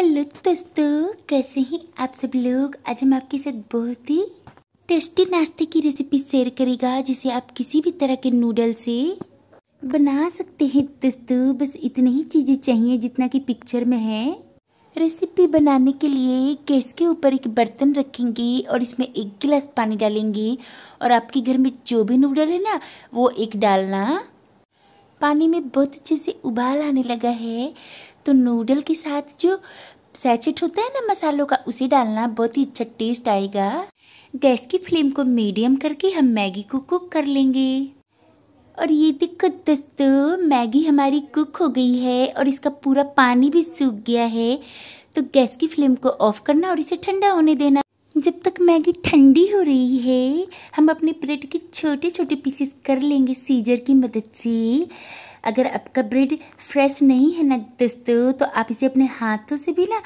hello दोस्तों कैसे हैं आप सब लोग आज हम आपके साथ बहुत ही टेस्टी नाश्ते की रेसिपी शेयर करेगा जिसे आप किसी भी तरह के नूडल से बना सकते हैं दोस्तों बस इतनी ही चीज़ें चाहिए जितना कि पिक्चर में है रेसिपी बनाने के लिए गैस के ऊपर एक बर्तन रखेंगे और इसमें एक गिलास पानी डालेंगे और आपके घर में जो भी नूडल है ना वो एक डालना पानी में बहुत अच्छे से उबाल आने लगा है तो नूडल के साथ जो सैचेट होता है ना मसालों का उसे डालना बहुत ही अच्छा टेस्ट आएगा गैस की फ्लेम को मीडियम करके हम मैगी को कुक कर लेंगे और ये देखो दोस्तों मैगी हमारी कुक हो गई है और इसका पूरा पानी भी सूख गया है तो गैस की फ्लेम को ऑफ करना और इसे ठंडा होने देना जब तक मैगी ठंडी हो रही है हम अपने ब्रेड के छोटे छोटे पीसेस कर लेंगे सीजर की मदद से अगर आपका ब्रेड फ्रेश नहीं है ना दोस्तों तो आप इसे अपने हाथों से भी ना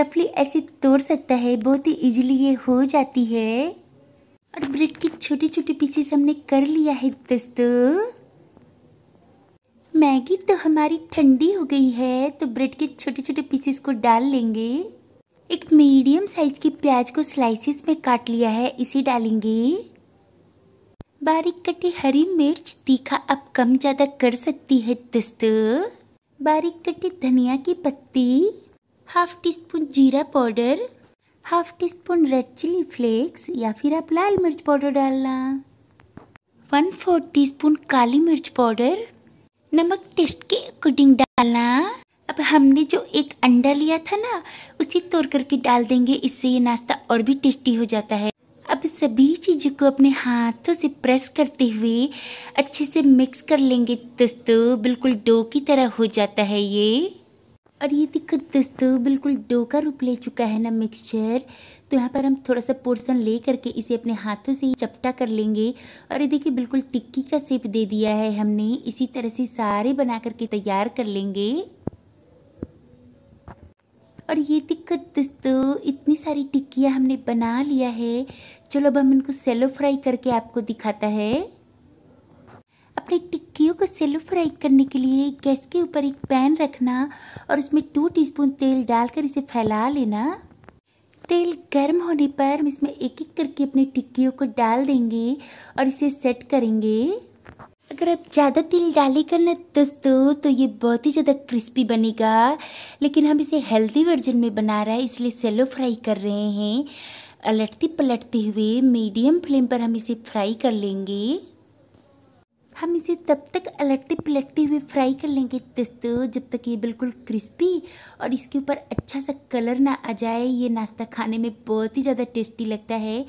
रफली ऐसे तोड़ सकता है बहुत ही इजीली ये हो जाती है और ब्रेड के छोटे छोटे पीसेस हमने कर लिया है दोस्तों मैगी तो हमारी ठंडी हो गई है तो ब्रेड के छोटे छोटे पीसेस को डाल लेंगे एक मीडियम साइज की प्याज को स्लाइसिस में काट लिया है इसे डालेंगे बारीक कटी हरी मिर्च तीखा अब कम ज़्यादा कर सकती है दस्त बारीक कटी धनिया की पत्ती हाफ टी स्पून जीरा powder half teaspoon red chili flakes या फिर आप लाल मिर्च पाउडर डालना वन फोर टी स्पून काली मिर्च पाउडर नमक टेस्ट के अकॉर्डिंग डालना अब हमने जो एक अंडा लिया था ना उसे तोड़ करके डाल देंगे इससे ये नाश्ता और भी टेस्टी हो जाता है अब सभी चीज़ों को अपने हाथों से प्रेस करते हुए अच्छे से मिक्स कर लेंगे दोस्तों बिल्कुल डो की तरह हो जाता है ये और ये देखो दोस्तों बिल्कुल डो का रूप ले चुका है ना मिक्सचर तो यहाँ पर हम थोड़ा सा पोर्सन ले करके इसे अपने हाथों से ही चपटा कर लेंगे और ये देखिए बिल्कुल टिक्की का शेप दे दिया है हमने इसी तरह से सारे बना करके तैयार कर लेंगे और ये दिक्कत दोस्तों इतनी सारी टिक्कियाँ हमने बना लिया है चलो अब हम इनको सेलो फ्राई करके आपको दिखाता है अपने टिक्कियों को सेलो फ्राई करने के लिए गैस के ऊपर एक पैन रखना और उसमें टू टीस्पून तेल डालकर इसे फैला लेना तेल गर्म होने पर हम इसमें एक एक करके अपनी टिक्कियों को डाल देंगे और इसे सेट करेंगे अगर आप ज़्यादा तेल डालेगा ना दोस्तों तो ये बहुत ही ज़्यादा क्रिस्पी बनेगा लेकिन हम इसे हेल्दी वर्जन में बना रहा है इसलिए सेलो फ्राई कर रहे हैं अलटते पलटते हुए मीडियम फ्लेम पर हम इसे फ्राई कर लेंगे हम इसे तब तक अलटते पलटते हुए फ्राई कर लेंगे दोस्तों जब तक ये बिल्कुल क्रिस्पी और इसके ऊपर अच्छा सा कलर ना आ जाए ये नाश्ता खाने में बहुत ही ज़्यादा टेस्टी लगता है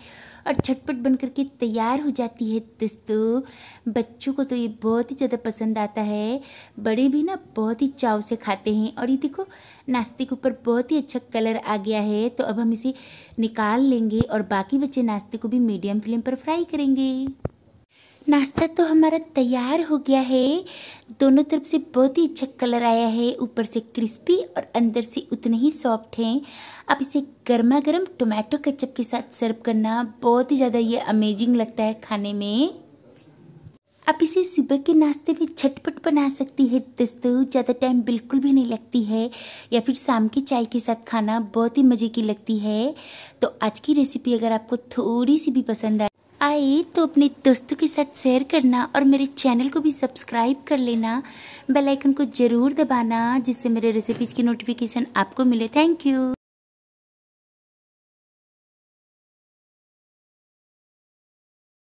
और छटपट बन करके तैयार हो जाती है दोस्तों बच्चों को तो ये बहुत ही ज़्यादा पसंद आता है बड़े भी ना बहुत ही चाव से खाते हैं और ये देखो नाश्ते के ऊपर बहुत ही अच्छा कलर आ गया है तो अब हम इसे निकाल लेंगे और बाकी बच्चे नाश्ते को भी मीडियम फ्लेम पर फ्राई करेंगे नाश्ता तो हमारा तैयार हो गया है दोनों तरफ से बहुत ही अच्छा कलर आया है ऊपर से क्रिस्पी और अंदर से उतने ही सॉफ्ट हैं अब इसे गर्मा गर्म टोमेटो केचप के साथ सर्व करना बहुत ही ज़्यादा ये अमेजिंग लगता है खाने में आप इसे सुबह के नाश्ते में झटपट बना सकती है दोस्तों ज़्यादा टाइम बिल्कुल भी नहीं लगती है या फिर शाम की चाय के साथ खाना बहुत ही मज़े की लगती है तो आज की रेसिपी अगर आपको थोड़ी सी भी पसंद आए आए तो अपने दोस्तों के साथ शेयर करना और मेरे चैनल को भी सब्सक्राइब कर लेना बेल आइकन को ज़रूर दबाना जिससे मेरे रेसिपीज़ की नोटिफिकेशन आपको मिले थैंक यू